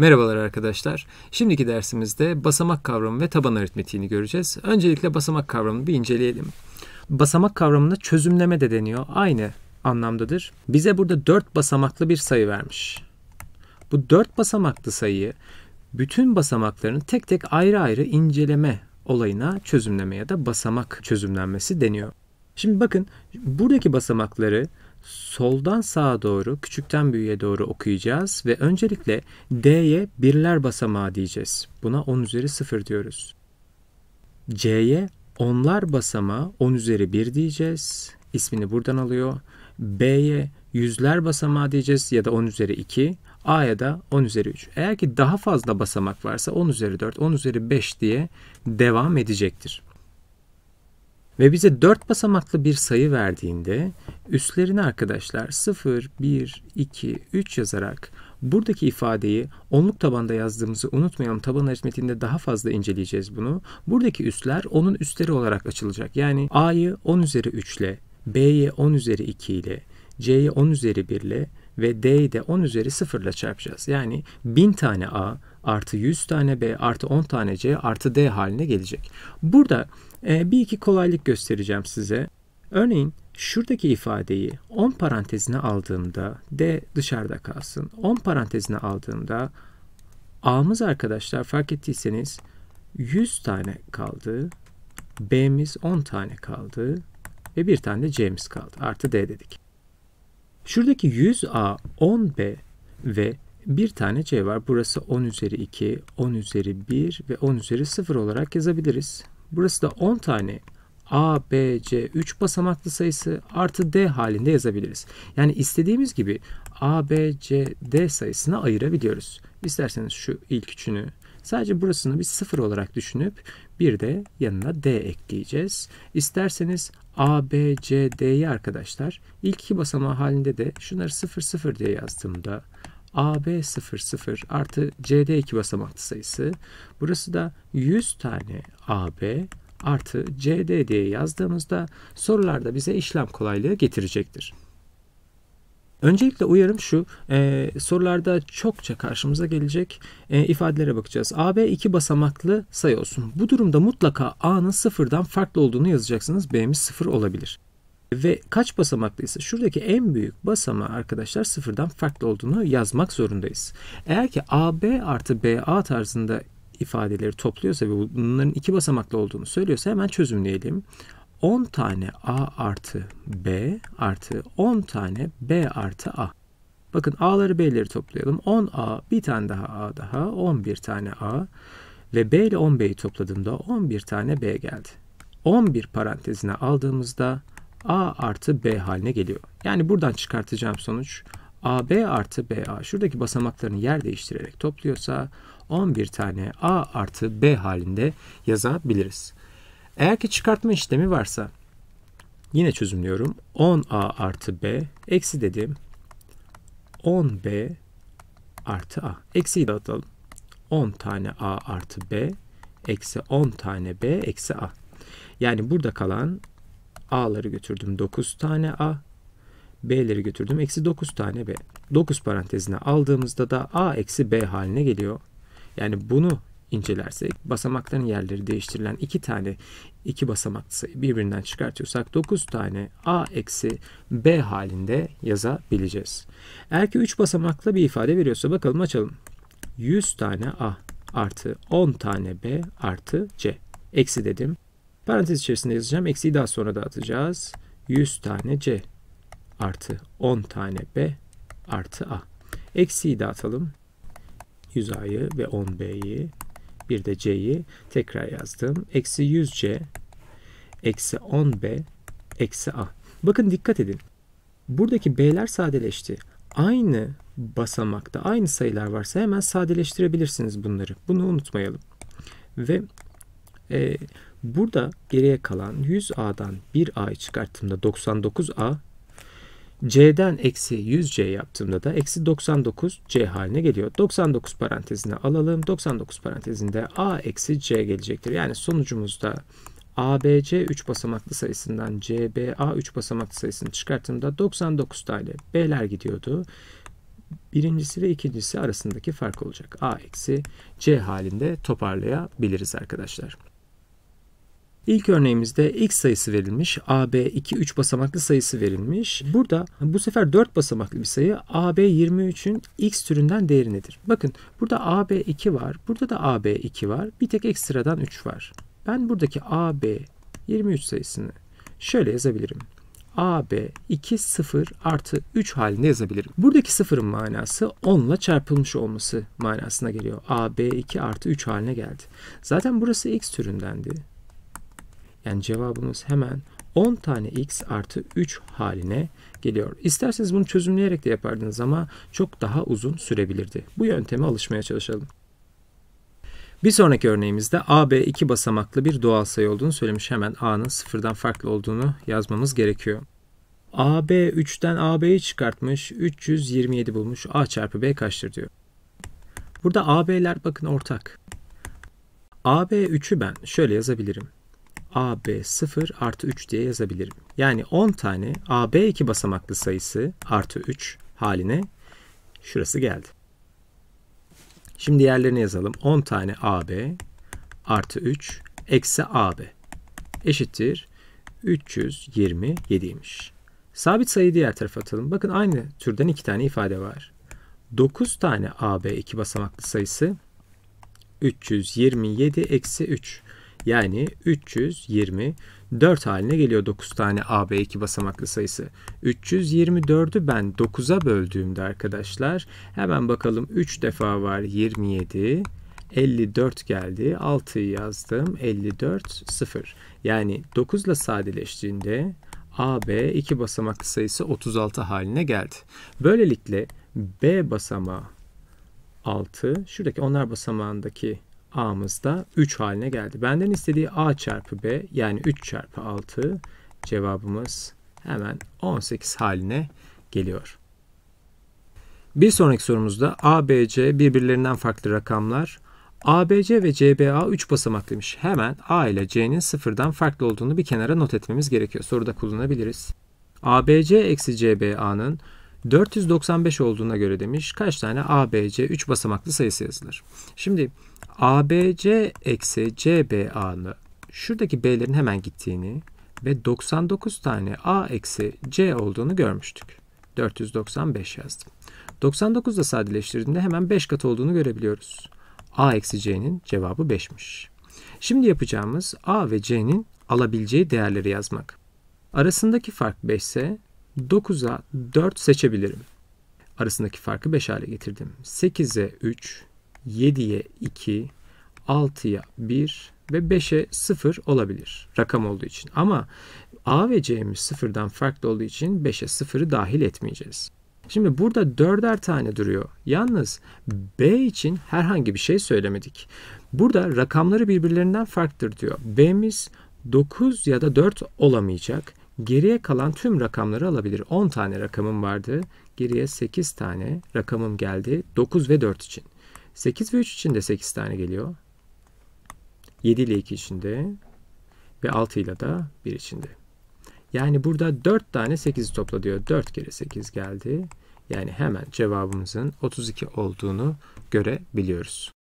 Merhabalar arkadaşlar. Şimdiki dersimizde basamak kavramı ve taban aritmetiğini göreceğiz. Öncelikle basamak kavramını bir inceleyelim. Basamak kavramına çözümleme de deniyor. Aynı anlamdadır. Bize burada 4 basamaklı bir sayı vermiş. Bu 4 basamaklı sayıyı bütün basamaklarını tek tek ayrı ayrı inceleme olayına çözümleme ya da basamak çözümlenmesi deniyor. Şimdi bakın buradaki basamakları soldan sağa doğru küçükten büyüğe doğru okuyacağız ve öncelikle D'ye birler basamağı diyeceğiz. Buna 10 üzeri 0 diyoruz. C'ye onlar basamağı 10 üzeri 1 diyeceğiz. İsmini buradan alıyor. B'ye yüzler basamağı diyeceğiz ya da 10 üzeri 2. A'ya da 10 üzeri 3. Eğer ki daha fazla basamak varsa 10 üzeri 4, 10 üzeri 5 diye devam edecektir. Ve bize dört basamaklı bir sayı verdiğinde üstlerine arkadaşlar 0, 1, 2, 3 yazarak buradaki ifadeyi onluk tabanda yazdığımızı unutmayalım. Taban aritmetiğinde daha fazla inceleyeceğiz bunu. Buradaki üstler onun üstleri olarak açılacak. Yani A'yı 10 üzeri 3 ile, B'ye 10 üzeri 2 ile, C'ye 10 üzeri 1 ile, ve D'yi de 10 üzeri 0 ile çarpacağız. Yani 1000 tane A artı 100 tane B artı 10 tane C artı D haline gelecek. Burada e, bir iki kolaylık göstereceğim size. Örneğin şuradaki ifadeyi 10 parantezine aldığımda D dışarıda kalsın. 10 parantezine aldığımda A'mız arkadaşlar fark ettiyseniz 100 tane kaldı. B'miz 10 tane kaldı. Ve bir tane de C'miz kaldı. Artı D dedik. Şuradaki 100A, 10B ve bir tane C var. Burası 10 üzeri 2, 10 üzeri 1 ve 10 üzeri 0 olarak yazabiliriz. Burası da 10 tane A, B, C 3 basamaklı sayısı artı D halinde yazabiliriz. Yani istediğimiz gibi A, B, C, D sayısını ayırabiliyoruz. İsterseniz şu ilk üçünü Sadece burasını bir sıfır olarak düşünüp bir de yanına D ekleyeceğiz. İsterseniz A, B, C, D'yi arkadaşlar ilk iki basamağı halinde de şunları sıfır sıfır diye yazdığımda AB sıfır artı CD iki basamaklı sayısı. Burası da 100 tane AB artı CD diye yazdığımızda sorularda bize işlem kolaylığı getirecektir. Öncelikle uyarım şu e, sorularda çokça karşımıza gelecek e, ifadelere bakacağız. AB iki basamaklı sayı olsun. Bu durumda mutlaka A'nın sıfırdan farklı olduğunu yazacaksınız. B'miz sıfır olabilir. Ve kaç basamaklıysa şuradaki en büyük basamağı arkadaşlar sıfırdan farklı olduğunu yazmak zorundayız. Eğer ki AB artı BA tarzında ifadeleri topluyorsa ve bunların iki basamaklı olduğunu söylüyorsa hemen çözümleyelim. 10 tane A artı B artı 10 tane B artı A. Bakın A'ları B'leri toplayalım. 10A bir tane daha A daha 11 tane A ve B ile 10B'yi topladığımda 11 tane B geldi. 11 parantezine aldığımızda A artı B haline geliyor. Yani buradan çıkartacağım sonuç AB artı BA. Şuradaki basamakların yer değiştirerek topluyorsa 11 tane A artı B halinde yazabiliriz. Eğer ki çıkartma işlemi varsa yine çözümlüyorum. 10a artı b eksi dedim. 10b artı a. Eksiyi de atalım. 10 tane a artı b eksi 10 tane b eksi a. Yani burada kalan a'ları götürdüm 9 tane a. B'leri götürdüm. Eksi 9 tane B. 9 parantezine aldığımızda da A eksi B haline geliyor. Yani bunu incelersek basamakların yerleri değiştirilen iki tane iki basamak sayı birbirinden çıkartıyorsak 9 tane a eksi b halinde yazabileceğiz. Eğer ki 3 basamaklı bir ifade veriyorsa bakalım açalım. 100 tane a artı 10 tane b artı c. Eksi dedim. Parantez içerisinde yazacağım. Eksiyi daha sonra dağıtacağız. 100 tane c artı 10 tane b artı a. Eksiyi dağıtalım. 100a'yı ve 10b'yi bir de c'yi tekrar yazdım. Eksi 100c eksi 10b eksi a. Bakın dikkat edin. Buradaki b'ler sadeleşti. Aynı basamakta aynı sayılar varsa hemen sadeleştirebilirsiniz bunları. Bunu unutmayalım. Ve e, burada geriye kalan 100a'dan 1a'yı çıkarttığımda 99a c'den eksi 100c yaptığımda da eksi 99c haline geliyor. 99 parantezine alalım. 99 parantezinde a eksi c gelecektir. Yani sonucumuzda ABC 3 basamaklı sayısından CBA 3 basamaklı sayısını çıkarttığımda 99 tane B'ler gidiyordu. Birincisi ve ikincisi arasındaki fark olacak. A eksi C halinde toparlayabiliriz arkadaşlar. İlk örneğimizde x sayısı verilmiş. AB 2 3 basamaklı sayısı verilmiş. Burada bu sefer 4 basamaklı bir sayı AB 23'ün x türünden değeri nedir? Bakın burada AB 2 var. Burada da AB 2 var. Bir tek ekstradan 3 var. Ben buradaki AB 23 sayısını şöyle yazabilirim. AB 2 0 artı 3 halinde yazabilirim. Buradaki sıfırın manası 10 ile çarpılmış olması manasına geliyor. AB 2 artı 3 haline geldi. Zaten burası x türündendi. Yani cevabımız hemen 10 tane x artı 3 haline geliyor. İsterseniz bunu çözümleyerek de yapardınız ama çok daha uzun sürebilirdi. Bu yönteme alışmaya çalışalım. Bir sonraki örneğimizde AB iki basamaklı bir doğal sayı olduğunu söylemiş. Hemen A'nın sıfırdan farklı olduğunu yazmamız gerekiyor. AB 3'ten AB'yi çıkartmış, 327 bulmuş. A çarpı B kaçtır diyor. Burada AB'ler bakın ortak. AB 3'ü ben şöyle yazabilirim. AB 0 artı 3 diye yazabilirim. Yani 10 tane AB 2 basamaklı sayısı artı 3 haline şurası geldi. Şimdi yerlerini yazalım. 10 tane AB artı 3 eksi AB eşittir 327'ymiş. Sabit sayı diğer tarafa atalım. Bakın aynı türden iki tane ifade var. 9 tane AB 2 basamaklı sayısı 327 eksi 3. Yani 324 haline geliyor 9 tane AB2 basamaklı sayısı. 324'ü ben 9'a böldüğümde arkadaşlar hemen bakalım 3 defa var 27 54 geldi. 6'yı yazdım. 54 0. Yani 9 ile sadeleştiğinde AB 2 basamaklı sayısı 36 haline geldi. Böylelikle B basamağı 6 şuradaki onlar basamağındaki A'mız da 3 haline geldi. Benden istediği A çarpı B yani 3 çarpı 6 cevabımız hemen 18 haline geliyor. Bir sonraki sorumuzda ABC birbirlerinden farklı rakamlar. ABC ve CBA 3 basamaklıymış. Hemen A ile C'nin sıfırdan farklı olduğunu bir kenara not etmemiz gerekiyor. Soruda kullanabiliriz. ABC eksi CBA'nın 495 olduğuna göre demiş kaç tane ABC 3 basamaklı sayısı yazılır. Şimdi ABC eksi CBA'nı şuradaki B'lerin hemen gittiğini ve 99 tane A eksi C olduğunu görmüştük. 495 yazdım. 99 da sadeleştirdiğinde hemen 5 kat olduğunu görebiliyoruz. A eksi C'nin cevabı 5'miş. Şimdi yapacağımız A ve C'nin alabileceği değerleri yazmak. Arasındaki fark 5 ise 9'a 4 seçebilirim. Arasındaki farkı 5 hale getirdim. 8'e 3, 7'ye 2, 6'ya 1 ve 5'e 0 olabilir rakam olduğu için. Ama A ve C'miz 0'dan farklı olduğu için 5'e 0'ı dahil etmeyeceğiz. Şimdi burada 4'er tane duruyor. Yalnız B için herhangi bir şey söylemedik. Burada rakamları birbirlerinden farktır diyor. B'miz 9 ya da 4 olamayacak. Geriye kalan tüm rakamları alabilir. 10 tane rakamım vardı. Geriye 8 tane rakamım geldi. 9 ve 4 için. 8 ve 3 için de 8 tane geliyor. 7 ile 2 de ve 6 ile de 1 içinde. Yani burada 4 tane 8'i topla diyor. 4 kere 8 geldi. Yani hemen cevabımızın 32 olduğunu görebiliyoruz.